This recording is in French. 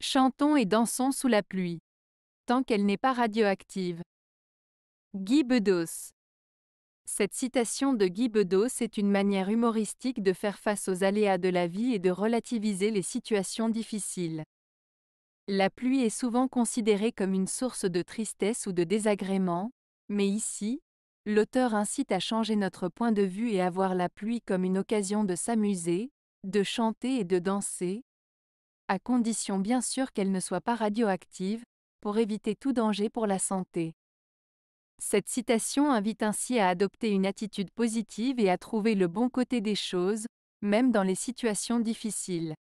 Chantons et dansons sous la pluie. Tant qu'elle n'est pas radioactive. Guy Bedos. Cette citation de Guy Bedos est une manière humoristique de faire face aux aléas de la vie et de relativiser les situations difficiles. La pluie est souvent considérée comme une source de tristesse ou de désagrément, mais ici, l'auteur incite à changer notre point de vue et à voir la pluie comme une occasion de s'amuser, de chanter et de danser, à condition bien sûr qu'elle ne soit pas radioactive, pour éviter tout danger pour la santé. Cette citation invite ainsi à adopter une attitude positive et à trouver le bon côté des choses, même dans les situations difficiles.